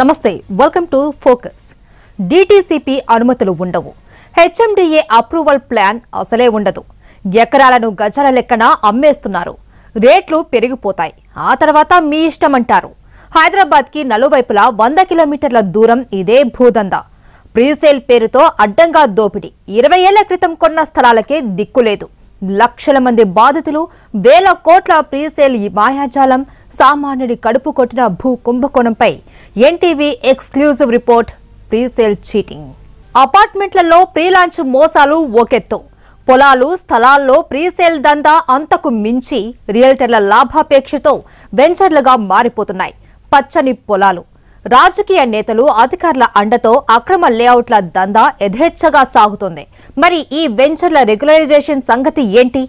నమస్తే welcome to focus DTCP అనుమతులు ఉండవు హెచ్ఎండిఏ అప్రూవల్ ప్లాన్ అసలే ఉండదు ఎకరాలను గజాల లెక్కన అమ్మేస్తున్నారు రేట్లు పెరిగిపోతాయి ఆ తర్వాత మీ ఇష్టమంటారు హైదరాబాద్కి నలువైపులా వంద కిలోమీటర్ల దూరం ఇదే భూదంద ప్రీసేల్ పేరుతో అడ్డంగా దోపిడీ ఇరవై ఏళ్ల క్రితం కొన్న స్థలాలకే దిక్కులేదు లక్షల మంది బాధితులు వేల కోట్ల ప్రీసేల్ మాయాజాలం సామాన్యుడి కడుపు కొట్టిన భూ కుంభకోణంపై NTV exclusive report presale cheating అపార్ట్మెంట్లలో ప్రీలాంచ్ మోసాలు ఒకెత్తు పొలాలు స్థలాల్లో ప్రీసేల్ దందా అంతకు మించి రియల్టర్ల లాభాపేక్షతో వెంచర్లుగా మారిపోతున్నాయి పచ్చని పొలాలు రాజకీయ నేతలు అధికారుల అండతో అక్రమ లేఅవుట్ల దందా యథేచ్ఛగా సాగుతోంది మరి ఈ వెంచర్ల రెగ్యులరైజేషన్ సంగతి ఏంటి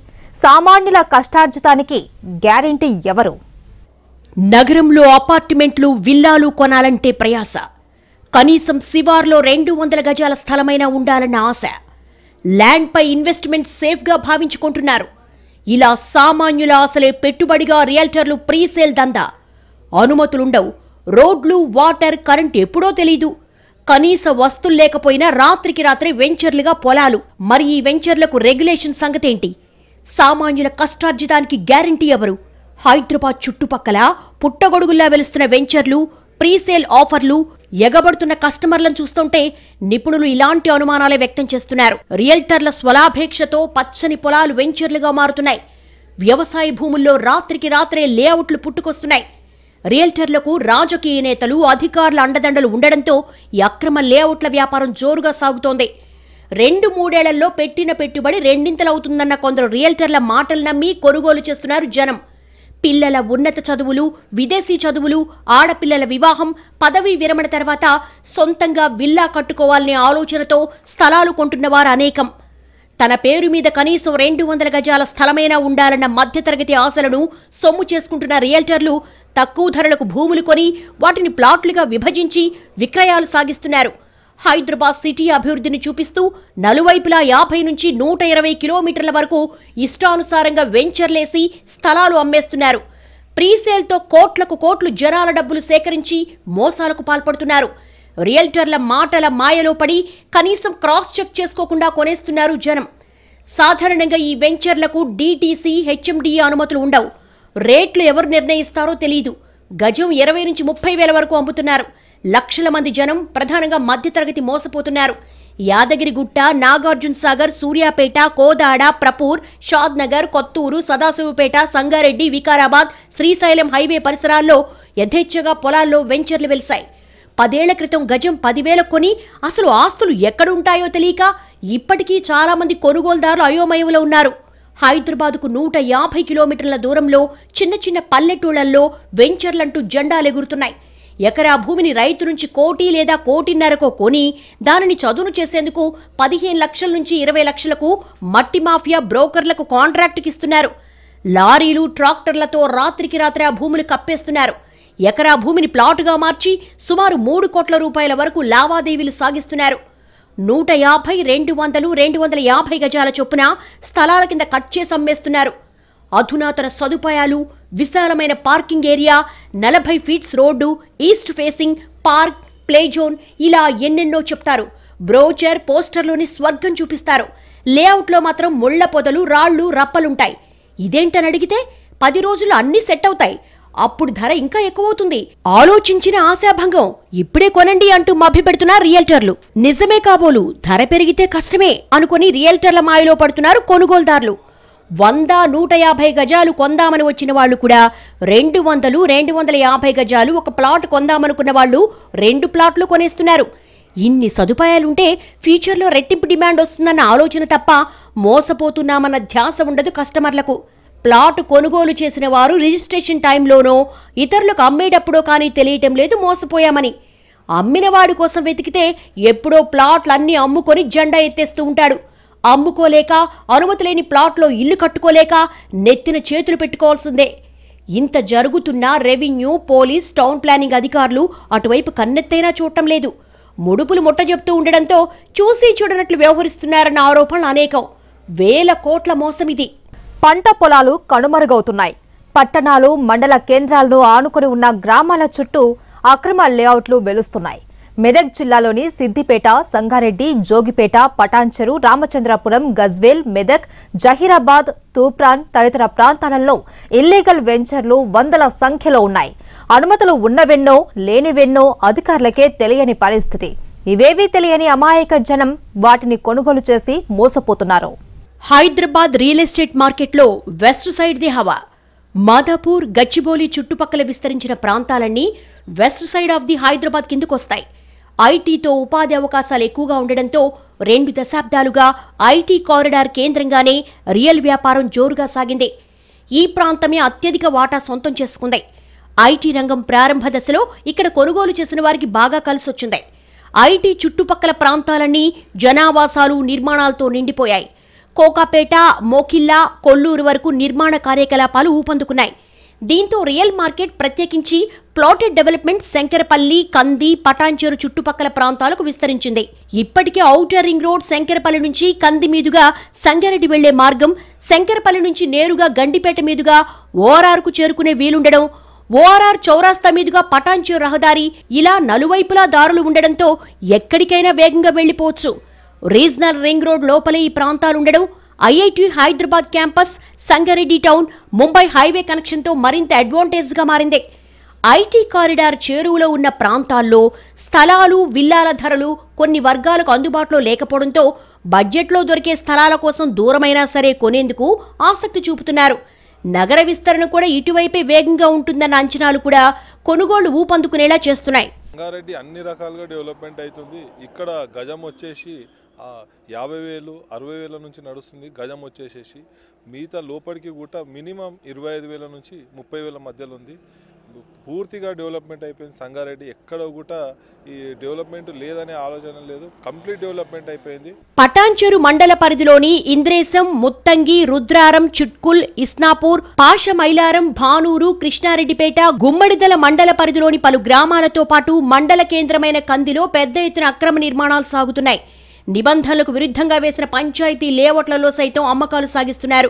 సామాన్యుల కష్టార్జితానికి గ్యారంటీ ఎవరు నగరంలో అపార్ట్మెంట్లు విల్లాలు కొనాలంటే ప్రయాస కనీసం శివార్లో రెండు వందల గజాల స్థలమైనా ఉండాలన్న ఆశ ల్యాండ్పై ఇన్వెస్ట్మెంట్ సేఫ్గా భావించుకుంటున్నారు ఇలా సామాన్యుల ఆశలే పెట్టుబడిగా రియల్టర్లు ప్రీసేల్ దందా అనుమతులుండవు రోడ్లు వాటర్ కరెంట్ ఎప్పుడో తెలీదు కనీస వస్తులు లేకపోయినా రాత్రికి రాత్రి వెంచర్లుగా పొలాలు మరి ఈ వెంచర్లకు రెగ్యులేషన్ సంగతేంటి సామాన్యుల కష్టార్జితానికి గ్యారంటీ ఎవరు హైదరాబాద్ చుట్టుపక్కల పుట్టగొడుగుల్లా వెలుస్తున్న వెంచర్లు ప్రీసేల్ ఆఫర్లు ఎగబడుతున్న కస్టమర్లను చూస్తుంటే నిపుణులు ఇలాంటి అనుమానాలే వ్యక్తం చేస్తున్నారు రియల్టర్ల స్వలాభేక్షతో పచ్చని పొలాలు వెంచర్లుగా మారుతున్నాయి వ్యవసాయ భూముల్లో రాత్రికి రాత్రే లేఅవుట్లు పుట్టుకొస్తున్నాయి రియల్టర్లకు రాజకీయ నేతలు అధికారుల అండదండలు ఉండడంతో ఈ అక్రమ లేఅవుట్ల వ్యాపారం జోరుగా సాగుతోంది రెండు మూడేళ్లలో పెట్టిన పెట్టుబడి రెండింతలవుతుందన్న కొందరు రియల్టర్ల మాటలు నమ్మి కొనుగోలు చేస్తున్నారు జనం పిల్లల ఉన్నత చదువులు విదేశీ చదువులు ఆడపిల్లల వివాహం పదవీ విరమణ తర్వాత సొంతంగా విల్లా కట్టుకోవాలనే ఆలోచనతో స్థలాలు కొంటున్నవారు అనేకం తన పేరు మీద కనీసం రెండు వందల గజాల స్థలమైనా ఉండాలన్న మధ్యతరగతి ఆశలను సొమ్ము చేసుకుంటున్న రియల్టర్లు తక్కువ ధరలకు భూములు కొని వాటిని ప్లాట్లుగా విభజించి విక్రయాలు సాగిస్తున్నారు హైదరాబాద్ సిటీ అభివృద్ధిని చూపిస్తూ నలువైపులా యాభై నుంచి నూట ఇరవై కిలోమీటర్ల వరకు ఇష్టానుసారంగా వెంచర్లేసి స్థలాలు అమ్మేస్తున్నారు ప్రీసేల్తో కోట్లకు కోట్లు జనాల డబ్బులు సేకరించి మోసాలకు పాల్పడుతున్నారు రియల్టర్ల మాటల మాయలో పడి కనీసం క్రాస్ చెక్ చేసుకోకుండా కొనేస్తున్నారు జనం సాధారణంగా ఈ వెంచర్లకు డీటీసీ హెచ్ఎండీ అనుమతులు ఉండవు రేట్లు ఎవరు నిర్ణయిస్తారో తెలియదు గజం ఇరవై నుంచి ముప్పై వేల వరకు అమ్ముతున్నారు లక్షల మంది జనం ప్రధానంగా మధ్యతరగతి మోసపోతున్నారు యాదగిరిగుట్ట నాగార్జున సాగర్ సూర్యాపేట కోదాడ ప్రపూర్ షాద్నగర్ కొత్తూరు సదాశివపేట సంగారెడ్డి వికారాబాద్ శ్రీశైలం హైవే పరిసరాల్లో యథేచ్ఛగా పొలాల్లో వెంచర్లు వెలిశాయి పదేళ్ల క్రితం గజం పదివేల కొని అసలు ఆస్తులు ఎక్కడుంటాయో తెలియక ఇప్పటికీ చాలామంది కొనుగోలుదారులు అయోమయంలో ఉన్నారు హైదరాబాద్కు నూట యాభై కిలోమీటర్ల దూరంలో చిన్న చిన్న పల్లెటూళ్లలో వెంచర్లంటూ జెండాలు ఎగురుతున్నాయి ఎకరా భూమిని రైతు నుంచి కోటి లేదా కోటిన్నరకు కొని దానిని చదును చేసేందుకు పదిహేను లక్షల నుంచి ఇరవై లక్షలకు మట్టి మాఫియా బ్రోకర్లకు కాంట్రాక్టుకి ఇస్తున్నారు లారీలు ట్రాక్టర్లతో రాత్రికి రాత్రి ఆ భూములు కప్పేస్తున్నారు ఎకరా భూమిని ప్లాటుగా మార్చి సుమారు మూడు కోట్ల రూపాయల వరకు లావాదేవీలు సాగిస్తున్నారు నూట యాభై రెండు వందలు రెండు వందల యాభై గజాల చొప్పున స్థలాల కింద కట్ చేసి అమ్మేస్తున్నారు అధునాతన సదుపాయాలు విశాలమైన పార్కింగ్ ఏరియా నలభై feets road east facing park play zone ఇలా ఎన్నెన్నో చెప్తారు బ్రోచర్ పోస్టర్లోని స్వర్గం చూపిస్తారు లేఅవుట్లో మాత్రం ముళ్ల పొదలు రాళ్ళు రప్పలుంటాయి ఇదేంటని అడిగితే పది రోజులు అన్నీ సెట్ అవుతాయి అప్పుడు ధర ఇంకా ఎక్కువవుతుంది ఆలోచించిన ఆశాభంగం ఇప్పుడే కొనండి అంటూ మభ్యపెడుతున్న రియల్టర్లు నిజమే కాబోలు ధర పెరిగితే కష్టమే అనుకుని రియల్టర్ల మాయలో పడుతున్నారు కొనుగోలుదారులు వంద నూట యాభై గజాలు కొందామని వచ్చిన వాళ్ళు కూడా రెండు వందలు రెండు వందల యాభై గజాలు ఒక ప్లాట్ కొందామనుకున్న వాళ్ళు రెండు ప్లాట్లు కొనేస్తున్నారు ఇన్ని సదుపాయాలుంటే ఫ్యూచర్లో రెట్టింపు డిమాండ్ వస్తుందన్న ఆలోచన తప్ప మోసపోతున్నామన్న ధ్యాస ఉండదు కస్టమర్లకు ప్లాట్ కొనుగోలు చేసిన వారు రిజిస్ట్రేషన్ టైంలోనో ఇతరులకు అమ్మేటప్పుడో కానీ తెలియటం లేదు మోసపోయామని అమ్మినవాడి కోసం వెతికితే ఎప్పుడో ప్లాట్లన్నీ అమ్ముకొని జెండా ఎత్తేస్తూ ఉంటాడు అమ్ముకోలేక అనుమతి లేని ప్లాట్లో ఇల్లు కట్టుకోలేక నెత్తిన చేతులు పెట్టుకోవాల్సిందే ఇంత జరుగుతున్నా రెవెన్యూ పోలీస్ టౌన్ ప్లానింగ్ అధికారులు అటువైపు కన్నెత్తైనా చూడటం లేదు ముడుపులు ముట్ట చెప్తూ ఉండడంతో చూసి చూడనట్లు వ్యవహరిస్తున్నారన్న ఆరోపణలు అనేకం వేల కోట్ల మోసం ఇది పంట పొలాలు కనుమరుగవుతున్నాయి పట్టణాలు మండల కేంద్రాలను ఆనుకొని ఉన్న గ్రామాల చుట్టూ అక్రమ లేఅవుట్లు వెలుస్తున్నాయి మెదక్ జిల్లాలోని సిద్దిపేట సంగారెడ్డి జోగిపేట పటాన్చెరు రామచంద్రపురం గజ్వేల్ మెదక్ జహీరాబాద్ తూప్రాన్ తదితర ప్రాంతాలలో ఇల్లీగల్ వెంచర్లు వందల సంఖ్యలో ఉన్నాయి అనుమతులు ఉన్నవెన్నో లేనివెన్నో అధికారులకే తెలియని పరిస్థితి ఇవేవీ తెలియని అమాయక జనం వాటిని కొనుగోలు చేసి మోసపోతున్నారు హైదరాబాద్ రియల్ ఎస్టేట్ మార్కెట్లో వెస్ట్ సైడ్ ది హవా మాధాపూర్ గచ్చిబౌలి చుట్టుపక్కల విస్తరించిన ప్రాంతాలన్నీ west side of the Hyderabad కిందకొస్తాయి ఐటీతో ఉపాధి అవకాశాలు ఎక్కువగా ఉండడంతో రెండు దశాబ్దాలుగా ఐటీ కారిడార్ కేంద్రంగానే రియల్ వ్యాపారం జోరుగా సాగింది ఈ ప్రాంతమే అత్యధిక వాటా సొంతం చేసుకుంది ఐటీ రంగం ప్రారంభ దశలో ఇక్కడ కొనుగోలు చేసిన వారికి బాగా కలిసొచ్చింది ఐటీ చుట్టుపక్కల ప్రాంతాలన్నీ జనావాసాలు నిర్మాణాలతో నిండిపోయాయి కోకాపేట మోకిల్లా కొల్లూరు వరకు నిర్మాణ కార్యకలాపాలు ఊపందుకున్నాయి దీంతో రియల్ మార్కెట్ ప్రత్యేకించి ప్లాటెడ్ డెవలప్మెంట్ శంకరపల్లి కంది పటాన్చేరు చుట్టుపక్కల ప్రాంతాలకు విస్తరించింది ఇప్పటికే ఔటర్ రింగ్ రోడ్ శంకరపల్లి నుంచి కంది మీదుగా సంగారెడ్డి వెళ్లే మార్గం శంకరపల్లి నుంచి నేరుగా గండిపేట మీదుగా ఓఆర్ఆర్కు చేరుకునే వీలుండడం ఓఆర్ఆర్ చౌరాస్తా మీదుగా పటాన్చేరు రహదారి ఇలా నలువైపులా దారులు ఉండడంతో ఎక్కడికైనా వేగంగా వెళ్లిపోవచ్చు రీజనల్ రింగ్ రోడ్ లోపలే ఈ ప్రాంతాలుండడం IIT Hyderabad campus Sangareddy town Mumbai highway కనెక్షన్తో మరింత అడ్వాంటేజ్గా మారింది ఐటీ కారిడార్ చేరువలో ఉన్న ప్రాంతాల్లో స్థలాలు విల్లాల ధరలు కొన్ని వర్గాలకు అందుబాటులో లేకపోవడంతో బడ్జెట్లో దొరికే స్థలాల కోసం దూరమైనా సరే కొనేందుకు ఆసక్తి చూపుతున్నారు నగర విస్తరణ కూడా ఇటువైపే వేగంగా ఉంటుందన్న అంచనాలు కూడా కొనుగోళ్లు ఊపందుకునేలా చేస్తున్నాయి అన్ని రకాలుగా డెవలప్మెంట్ అవుతుంది ఇక్కడ గజం వచ్చేసి యాభై వేలు అరవై వేల నుంచి నడుస్తుంది గజం వచ్చేసేసి మిగతా లోపలికి కూడా మినిమం ఇరవై ఐదు వేల నుంచి ముప్పై వేల మధ్యలో ఉంది పూర్తిగా డెవలప్మెంట్ అయిపోయింది సంగారెడ్డి ఎక్కడ కూడా ఈ డెవలప్మెంట్ లేదనే ఆలోచన లేదు కంప్లీట్ డెవలప్మెంట్ అయిపోయింది పటాన్చెరు మండల పరిధిలోని ఇంద్రేశం ముత్తంగి రుద్రారం చుట్కుల్ ఇస్నాపూర్ పాష మైలారం భానూరు కృష్ణారెడ్డిపేట గుమ్మడిదల మండల పరిధిలోని పలు గ్రామాలతో పాటు మండల కేంద్రమైన కందిలో పెద్ద ఎత్తున అక్రమ నిర్మాణాలు సాగుతున్నాయి నిబంధనలకు విరుద్ధంగా వేసిన పంచాయతీ లేఅవుట్లలో సైతం అమ్మకాలు సాగిస్తున్నారు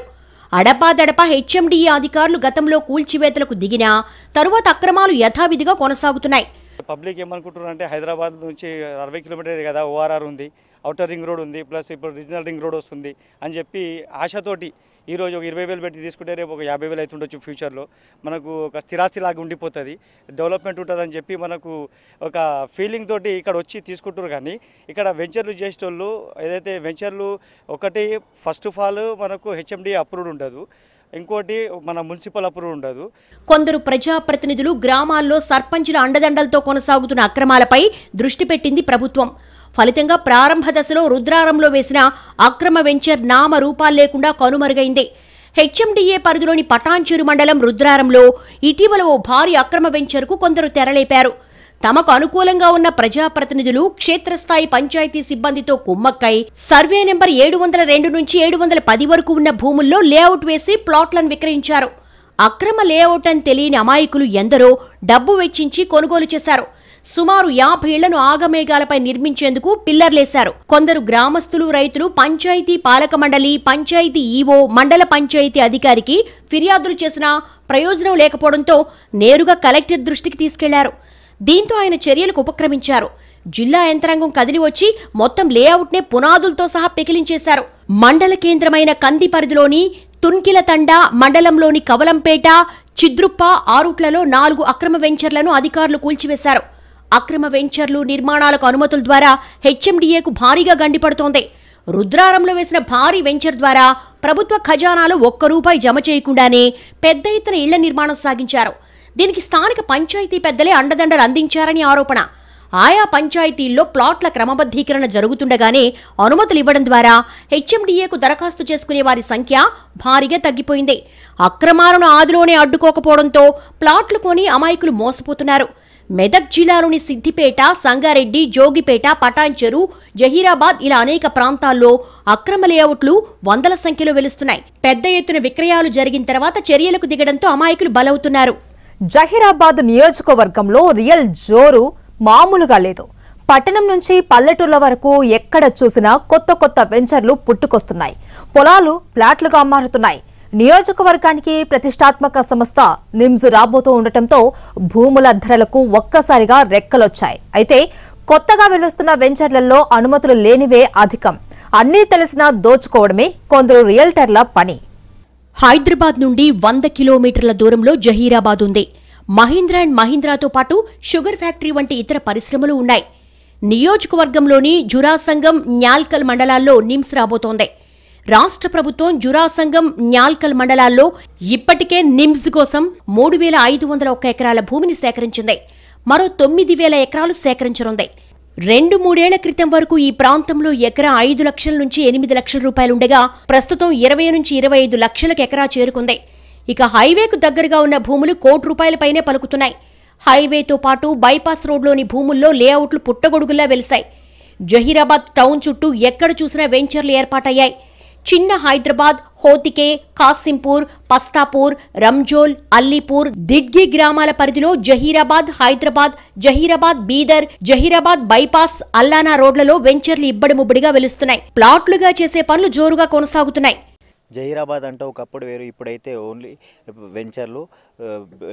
అడపాదడపా హెచ్ఎండిఈ అధికారులు గతంలో కూల్చివేతలకు దిగినా తరువాత అక్రమాలు యథావిధిగా కొనసాగుతున్నాయి పబ్లిక్ ఏమనుకుంటున్నారు అంటే హైదరాబాద్ నుంచి అరవై కిలోమీటర్ కదా ఓఆర్ఆర్ ఉంది అవుటర్ రింగ్ రోడ్ ఉంది ప్లస్ ఇప్పుడు రీజనల్ రింగ్ రోడ్ వస్తుంది అని చెప్పి ఆశతోటి ఈరోజు ఒక ఇరవై వేలు పెట్టి తీసుకుంటే రేపు ఒక యాభై వేలు అవుతుండొచ్చు ఫ్యూచర్లో మనకు ఒక స్థిరాస్తి లాగా ఉండిపోతుంది డెవలప్మెంట్ ఉంటుందని చెప్పి మనకు ఒక ఫీలింగ్ తోటి ఇక్కడ వచ్చి తీసుకుంటారు కానీ ఇక్కడ వెంచర్లు చేసేటోళ్ళు ఏదైతే వెంచర్లు ఒకటి ఫస్ట్ ఆఫ్ ఆల్ మనకు హెచ్ఎండి అప్రూవ్డ్ ఉండదు ఇంకోటి మన మున్సిపల్ అప్రూవ్ ఉండదు కొందరు ప్రజాప్రతినిధులు గ్రామాల్లో సర్పంచ్ల అండదండలతో కొనసాగుతున్న అక్రమాలపై దృష్టి పెట్టింది ప్రభుత్వం ఫలితంగా ప్రారంభ దశలో రుద్రారంలో వేసిన అక్రమ వెంచర్ నామ రూపాలు లేకుండా కనుమరుగైంది హెచ్ఎండిఏ పరిధిలోని పటాన్చేరు మండలం రుద్రారంలో ఇటీవల ఓ భారీ అక్రమ వెంచర్కు కొందరు తెరలేపారు తమకు అనుకూలంగా ఉన్న ప్రజాప్రతినిధులు క్షేత్రస్థాయి పంచాయతీ సిబ్బందితో కుమ్మక్కై సర్వే నెంబర్ ఏడు వందల రెండు నుంచి ఏడు వందల పది వరకు ఉన్న భూముల్లో లేఅవుట్ వేసి ప్లాట్లను విక్రయించారు అక్రమ లేఅవుట్ అని తెలియని అమాయకులు ఎందరో డబ్బు వెచ్చించి కొనుగోలు చేశారు సుమారు యాభై ఇళ్లను ఆగమేఘాలపై నిర్మించేందుకు పిల్లర్లేశారు కొందరు గ్రామస్తులు రైతులు పంచాయతీ పాలక మండలి పంచాయతీ ఈవో మండల పంచాయతీ అధికారికి ఫిర్యాదులు చేసినా ప్రయోజనం లేకపోవడంతో నేరుగా కలెక్టర్ దృష్టికి తీసుకెళ్లారు దీంతో ఆయన చర్యలకు ఉపక్రమించారు జిల్లా యంత్రాంగం కదిలి వచ్చి మొత్తం లేఅవుట్నే పునాదులతో సహా పెకిలించేశారు మండల కేంద్రమైన కంది పరిధిలోని తున్కిల తండ మండలంలోని కవలంపేట చిద్రుప్ప ఆరుట్లలో నాలుగు అక్రమ వెంచర్లను అధికారులు కూల్చివేశారు అక్రమ వెంచర్లు నిర్మాణాలకు అనుమతుల ద్వారా హెచ్ఎండిఏకు భారీగా గండిపడుతోంది రుద్రారంలో వేసిన భారీ వెంచర్ ద్వారా ప్రభుత్వ ఖజానాలు ఒక్క రూపాయి జమ చేయకుండానే పెద్ద ఎత్తున ఇళ్ల నిర్మాణం సాగించారు దీనికి స్థానిక పంచాయతీ పెద్దలే అండదండలు అందించారని ఆరోపణ ఆయా పంచాయతీల్లో ప్లాట్ల క్రమబద్ధీకరణ జరుగుతుండగానే అనుమతులు ఇవ్వడం ద్వారా హెచ్ఎండిఏకు దరఖాస్తు చేసుకునే వారి సంఖ్య భారీగా తగ్గిపోయింది అక్రమాలను ఆదిలోనే అడ్డుకోకపోవడంతో ప్లాట్లు కొని అమాయకులు మోసపోతున్నారు మెదక్ జిల్లాలోని సిద్దిపేట సంగారెడ్డి జోగిపేట పటాన్చెరు జహీరాబాద్ ఇలా అనేక ప్రాంతాల్లో అక్రమ లేఅవుట్లు వందల సంఖ్యలో వెలుస్తున్నాయి పెద్ద ఎత్తున విక్రయాలు జరిగిన తర్వాత చర్యలకు దిగడంతో అమాయకులు బలవుతున్నారు జహీరాబాద్ నియోజకవర్గంలో రియల్ జోరు మామూలుగా లేదు పట్టణం నుంచి పల్లెటూళ్ళ వరకు ఎక్కడ చూసినా కొత్త కొత్త వెంచర్లు పుట్టుకొస్తున్నాయి పొలాలు ప్లాట్లుగా మారుతున్నాయి నియోజకవర్గానికి ప్రతిష్టాత్మక సంస్థ నిమ్స్ రాబోతూ ఉండటంతో భూముల ధరలకు ఒక్కసారిగా రెక్కలొచ్చాయి అయితే కొత్తగా వెలుస్తున్న వెంచర్లలో అనుమతులు లేనివే అధికం అన్నీ తెలిసినా దోచుకోవడమే కొందరు రియల్టర్ల పని హైదరాబాద్ నుండి వంద కిలోమీటర్ల దూరంలో జహీరాబాద్ ఉంది మహీంద్రా అండ్ మహీంద్రాతో పాటు షుగర్ ఫ్యాక్టరీ వంటి ఇతర పరిశ్రమలు ఉన్నాయి నియోజకవర్గంలోని జురాసంగం న్యాల్కల్ మండలాల్లో నిమ్స్ రాబోతోంది రాష్ట్ర ప్రభుత్వం జురాసంగం న్యాల్కల్ మండలాల్లో ఇప్పటికే నిమ్స్ కోసం మూడు వేల ఐదు వందల ఒక్క ఎకరాల భూమిని సేకరించింది మరో తొమ్మిది వేల ఎకరాలు సేకరించనుంది రెండు మూడేళ్ల క్రితం వరకు ఈ ప్రాంతంలో ఎకరా ఐదు లక్షల నుంచి ఎనిమిది లక్షల రూపాయలుండగా ప్రస్తుతం ఇరవై నుంచి ఇరవై ఐదు లక్షలకు ఎకరా చేరుకుంది ఇక హైవేకు దగ్గరగా ఉన్న భూములు కోటి రూపాయలపైనే పలుకుతున్నాయి హైవేతో పాటు బైపాస్ రోడ్లోని భూముల్లో లేఅవుట్లు పుట్టగొడుగుల్లా వెలిశాయి జహీరాబాద్ టౌన్ చుట్టూ ఎక్కడ చూసినా వెంచర్లు ఏర్పాటయ్యాయి చిన్న హైదరాబాద్ హోతికే కాసింపూర్ పస్తాపూర్ రంజోల్ అల్లీపూర్ దిడ్గి గ్రామాల పరిధిలో జహీరాబాద్ హైదరాబాద్ జహీరాబాద్ బీదర్ జహీరాబాద్ బైపాస్ అల్లానా రోడ్లలో వెంచర్లు ఇబ్బడిముబ్బడిగా వెలుస్తున్నాయి ప్లాట్లుగా చేసే పనులు జోరుగా కొనసాగుతున్నాయి జహీరాబాద్ అంటే ఒకప్పుడు వేరు ఇప్పుడైతే ఓన్లీ వెంచర్లు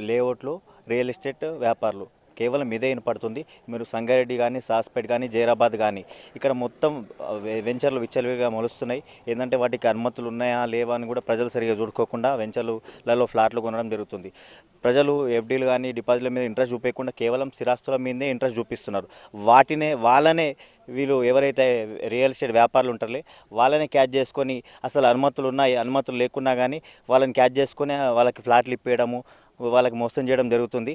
లేఅవుట్లు రియల్ ఎస్టేట్ వ్యాపారులు కేవలం ఇదే వినపడుతుంది మీరు సంగారెడ్డి కానీ సాస్పేట్ కానీ జైరాబాద్ కానీ ఇక్కడ మొత్తం వెంచర్లు విచ్చలవిగా మొలుస్తున్నాయి ఏంటంటే వాటికి అనుమతులు ఉన్నాయా లేవా అని కూడా ప్రజలు సరిగా చూడుకోకుండా వెంచర్లలో ఫ్లాట్లు కొనడం జరుగుతుంది ప్రజలు ఎఫ్డీలు కానీ డిపాజిట్ల మీద ఇంట్రెస్ట్ చూపించకుండా కేవలం స్థిరాస్తుల మీదే ఇంట్రెస్ట్ చూపిస్తున్నారు వాటినే వాళ్ళనే వీళ్ళు ఎవరైతే రియల్ ఎస్టేట్ వ్యాపారులు ఉంటారులే వాళ్ళని క్యాచ్ చేసుకొని అసలు అనుమతులు ఉన్నాయి అనుమతులు లేకున్నా కానీ వాళ్ళని క్యాచ్ చేసుకునే వాళ్ళకి ఫ్లాట్లు ఇప్పేయడము వాళ్ళకి మోసం చేయడం జరుగుతుంది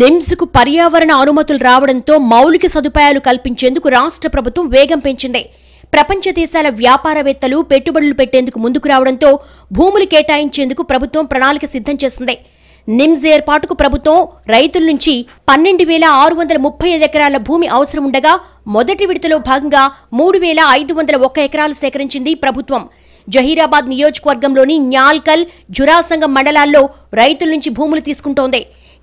నిమ్స్కు పర్యావరణ అనుమతులు రావడంతో మౌలిక సదుపాయాలు కల్పించేందుకు రాష్ట్ర ప్రభుత్వం వేగం పెంచింది ప్రపంచ దేశాల వ్యాపారవేత్తలు పెట్టుబడులు పెట్టేందుకు ముందుకు రావడంతో భూములు కేటాయించేందుకు ప్రభుత్వం ప్రణాళిక సిద్ధం చేసింది నిమ్స్ ఏర్పాటుకు ప్రభుత్వం రైతుల నుంచి పన్నెండు వేల ఆరు వందల ముప్పై ఐదు ఎకరాల భూమి అవసరం ఉండగా మొదటి విడతలో భాగంగా మూడు వేల ఐదు వందల ఒక్క ఎకరాలు సేకరించింది ప్రభుత్వం జహీరాబాద్ నియోజకవర్గంలోని న్యాల్కల్ జురాసంగం మండలాల్లో రైతుల నుంచి భూములు తీసుకుంటోంది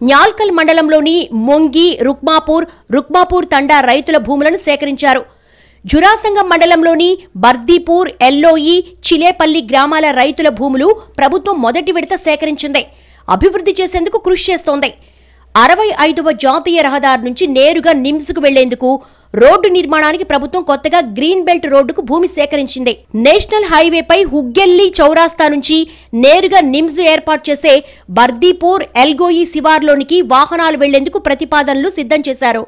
న్యాల్కల్ మండలంలోని మొంగి రుక్మాపూర్ రుక్మాపూర్ తండా రైతుల భూములను సేకరించారు జురాసంగం మండలంలోని బర్దీపూర్ ఎల్లోయి చిలేపల్లి గ్రామాల రైతుల భూములు ప్రభుత్వం మొదటి విడత సేకరించింది అభివృద్ధి చేసేందుకు కృషి చేస్తోంది అరవై ఐదవ జాతీయ రహదారి నుంచి నేరుగా నిమ్స్కు వెళ్లేందుకు రోడ్డు నిర్మాణానికి ప్రభుత్వం కొత్తగా గ్రీన్ బెల్ట్ రోడ్డుకు భూమి సేకరించింది నేషనల్ హైవేపై హుగ్గెల్లి చౌరాస్తా నుంచి నేరుగా నిమ్స్ ఏర్పాటు చేసే బర్దీపూర్ ఎల్గోయి శివార్లోనికి వాహనాలు వెళ్లేందుకు ప్రతిపాదనలు సిద్ధం చేశారు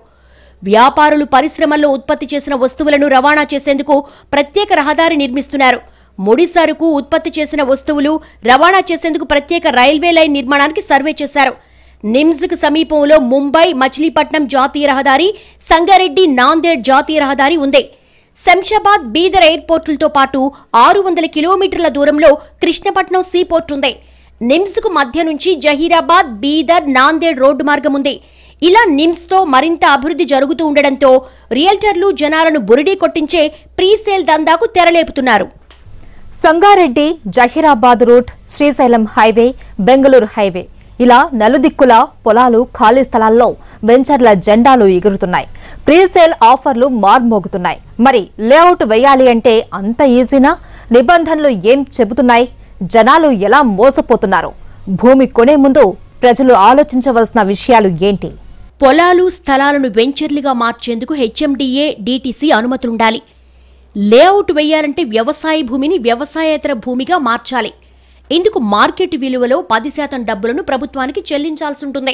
వ్యాపారులు పరిశ్రమల్లో ఉత్పత్తి చేసిన వస్తువులను రవాణా చేసేందుకు ప్రత్యేక రహదారి నిర్మిస్తున్నారు ముడి సరుకు ఉత్పత్తి చేసిన వస్తువులు రవాణా చేసేందుకు ప్రత్యేక రైల్వే లైన్ నిర్మాణానికి సర్వే చేశారు నిమ్స్కు సమీపంలో ముంబై మచిలీపట్నం జాతీయ రహదారి సంగారెడ్డి నాందేడ్ జాతీయ రహదారి ఉంది శంషాబాద్ బీదర్ ఎయిర్పోర్టులతో పాటు ఆరు వందల కిలోమీటర్ల దూరంలో కృష్ణపట్నం సీపోర్ట్ ఉంది నిమ్స్కు మధ్య నుంచి జహీరాబాద్ బీదర్ నాందేడ్ రోడ్డు మార్గం ఉంది ఇలా నిమ్స్తో మరింత అభివృద్ధి జరుగుతూ ఉండడంతో రియల్టర్లు జనాలను బురిడీ కొట్టించే ప్రీసేల్ దందాకు తెరలేపుతున్నారు Sangareddy Zaheerabad route Srisailam highway Bengaluru highway ఇలా నలుదిక్కుల పొలాలు ఖాళీ స్థలాల్లో వెంచర్ల జెండాలు ఎగురుతున్నాయి ప్రీసేల్ ఆఫర్లు మార్మోగుతున్నాయి మరి లేఅవుట్ వేయాలి అంటే అంత ఈజీనా నిబంధనలు ఏం చెబుతున్నాయి జనాలు ఎలా మోసపోతున్నారు భూమి కొనే ముందు ప్రజలు ఆలోచించవలసిన విషయాలు ఏంటి పొలాలు స్థలాలను వెంచర్లుగా మార్చేందుకు హెచ్ఎండిఏ డిటిసి అనుమతులుండాలి లేఅవుట్ వేయాలంటే వ్యవసాయ భూమిని వ్యవసాయేతర భూమిగా మార్చాలి ఇందుకు మార్కెట్ విలువలో పది శాతం డబ్బులను ప్రభుత్వానికి చెల్లించాల్సి ఉంటుంది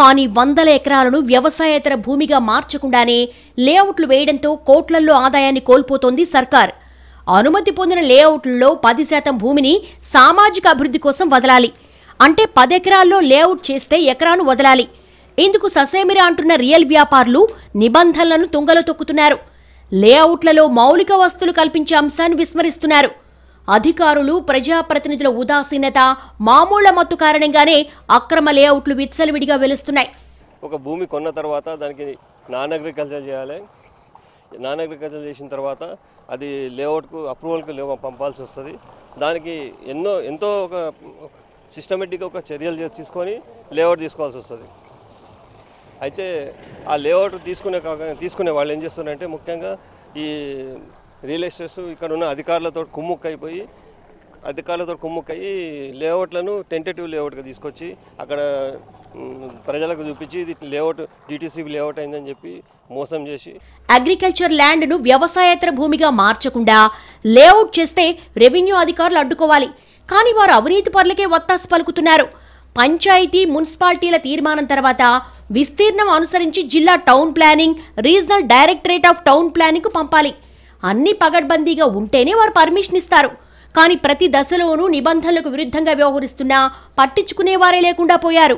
కానీ వందల ఎకరాలను వ్యవసాయేతర భూమిగా మార్చకుండానే లేఅవుట్లు వేయడంతో కోట్లల్లో ఆదాయాన్ని కోల్పోతోంది సర్కార్ అనుమతి పొందిన లేఅవుట్లలో పది శాతం భూమిని సామాజిక అభివృద్ధి కోసం వదలాలి అంటే పదెకరాల్లో లేఅవుట్ చేస్తే ఎకరాను వదలాలి ఇందుకు ససేమిరా అంటున్న రియల్ వ్యాపారులు నిబంధనలను తుంగలో తొక్కుతున్నారు లేఅవుట్లలో మౌలిక వస్తువులు కల్పించే అంశాన్ని విస్మరిస్తున్నారు అధికారులు ప్రజాప్రతినిధుల ఉదాసీనత మామూళ్ల మత్తు కారణంగానే అక్రమ లేఅవుట్లు విచ్చలవిడిగా వెలుస్తున్నాయి ఒక భూమి కొన్న తర్వాత దానికి నాన్ అగ్రికల్చర్ చేయాలి నాన్ అగ్రికల్చర్ చేసిన తర్వాత అది లేఅవుట్కు అప్రూవల్కి లేవ పంపాల్సి వస్తుంది దానికి ఎన్నో ఎంతో ఒక సిస్టమేటిక్గా ఒక చర్యలు తీసుకొని లేఅవుట్ తీసుకోవాల్సి వస్తుంది అయితే ఆ లేఅవుట్ తీసుకునే తీసుకునే వాళ్ళు ఏం చేస్తున్నారంటే ముఖ్యంగా ఈ రియల్ ఎస్టేట్స్ ఇక్కడ ఉన్న అధికారులతో కుమ్ముక్కైపోయి అధికారులతో కుమ్ముక్కయ్యి లేఅవుట్లను టెంటేటివ్ లేఅవుట్గా తీసుకొచ్చి అక్కడ ప్రజలకు చూపించి లేఅవుట్ డిటీసీ లేఅవుట్ అయిందని చెప్పి మోసం చేసి అగ్రికల్చర్ ల్యాండ్ ను వ్యవసాయేతర భూమిగా మార్చకుండా లేఅవుట్ చేస్తే రెవెన్యూ అధికారులు అడ్డుకోవాలి కానీ వారు అవినీతి పనులకే వత్తాసు పలుకుతున్నారు పంచాయతీ మున్సిపాలిటీల తీర్మానం తర్వాత విస్తీర్ణం అనుసరించి జిల్లా town planning regional directorate of town planning పంపాలి అన్ని పగడ్బందీగా ఉంటేనే వారు పర్మిషన్ ఇస్తారు కానీ ప్రతి దశలోనూ నిబంధనలకు విరుద్ధంగా వ్యవహరిస్తున్నా పట్టించుకునేవారే లేకుండా పోయారు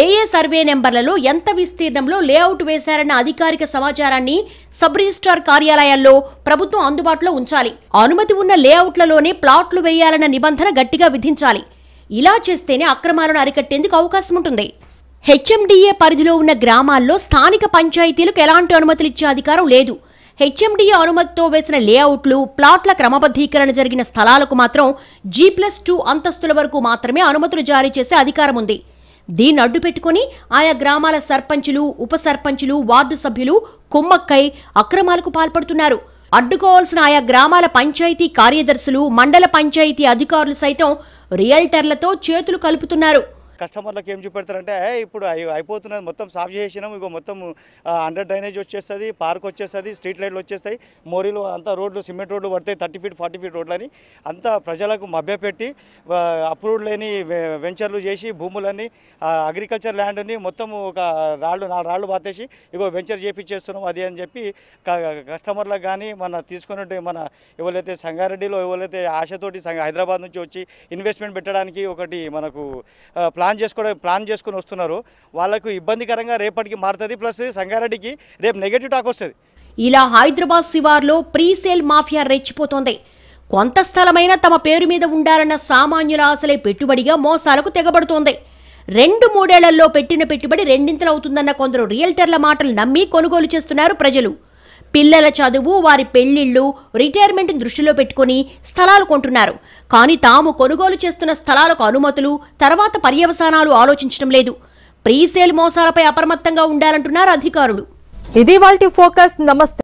ఏ ఏ సర్వే నెంబర్లలో ఎంత విస్తీర్ణంలో లేఅవుట్ వేశారన్న అధికారిక సమాచారాన్ని సబ్ రిజిస్ట్రార్ కార్యాలయాల్లో ప్రభుత్వం అందుబాటులో ఉంచాలి అనుమతి ఉన్న లేఅవుట్లలోనే ప్లాట్లు వేయాలన్న నిబంధన గట్టిగా విధించాలి ఇలా చేస్తేనే అక్రమాలను అరికట్టేందుకు అవకాశం ఉంటుంది హెచ్ఎండిఏ పరిధిలో ఉన్న గ్రామాల్లో స్థానిక పంచాయతీలకు ఎలాంటి అనుమతులు ఇచ్చే అధికారం లేదు హెచ్ఎండిఏ అనుమతితో వేసిన లేఅవుట్లు ప్లాట్ల క్రమబద్ధీకరణ జరిగిన స్థలాలకు మాత్రం జీ ప్లస్ టూ అంతస్తుల వరకు మాత్రమే అనుమతులు జారీ చేసే అధికారం ఉంది దీన్ని అడ్డు పెట్టుకుని ఆయా గ్రామాల సర్పంచులు ఉప సర్పంచులు వార్డు సభ్యులు కుమ్మక్కై అక్రమాలకు పాల్పడుతున్నారు అడ్డుకోవాల్సిన ఆయా గ్రామాల పంచాయతీ కార్యదర్శులు మండల పంచాయతీ అధికారులు సైతం రియల్టర్లతో చేతులు కలుపుతున్నారు కస్టమర్లకు ఏం చూపెడతారంటే ఇప్పుడు అయిపోతున్నది మొత్తం సాఫ్ చేసినాం ఇక మొత్తం అండర్ డ్రైనేజ్ వచ్చేస్తుంది పార్క్ వచ్చేస్తుంది స్ట్రీట్ లైట్లు వచ్చేస్తాయి మోరీలు అంతా రోడ్లు సిమెంట్ రోడ్లు పడతాయి థర్టీ ఫీట్ ఫార్టీ ఫీట్ రోడ్లని అంతా ప్రజలకు మభ్యపెట్టి అప్రూవ్డ్ లేని వెంచర్లు చేసి భూములన్నీ అగ్రికల్చర్ ల్యాండ్ని మొత్తం ఒక రాళ్ళు నాలుగు రాళ్ళు బాతేసి ఇగో వెంచర్ చేపించేస్తున్నాం అది అని చెప్పి కస్టమర్లకు కానీ మన తీసుకున్నట్టు మన ఎవరైతే సంగారెడ్డిలో ఎవరైతే ఆశతోటి హైదరాబాద్ నుంచి వచ్చి ఇన్వెస్ట్మెంట్ పెట్టడానికి ఒకటి మనకు ప్లాన్ ప్లాన్ చేసుకోవడం ప్లాన్ చేసుకుని వస్తున్నారు వాళ్ళకు ఇబ్బందికరంగా రేపటికి మారుతుంది ప్లస్ సంగారెడ్డికి రేపు నెగటివ్ టాక్ వస్తుంది ఇలా హైదరాబాద్ శివార్లో ప్రీసేల్ మాఫియా రెచ్చిపోతోంది కొంత స్థలమైన తమ పేరు మీద ఉండాలన్న సామాన్యుల ఆశలే పెట్టుబడిగా మోసాలకు తెగబడుతోంది రెండు మూడేళ్లలో పెట్టిన పెట్టుబడి రెండింతలవుతుందన్న కొందరు రియల్టర్ల మాటలు నమ్మి కొనుగోలు చేస్తున్నారు ప్రజలు పిల్లల చదువు వారి పెళ్లిళ్లు రిటైర్మెంట్ దృష్టిలో పెట్టుకుని స్థలాలు కొంటున్నారు కానీ తాము కొనుగోలు చేస్తున్న స్థలాలకు అనుమతులు తర్వాత పర్యవసానాలు ఆలోచించడం లేదు ప్రీసేల్ మోసాలపై అప్రమత్తంగా ఉండాలంటున్నారు అధికారులు ఇది వాళ్ళ ఫోకస్ నమస్తే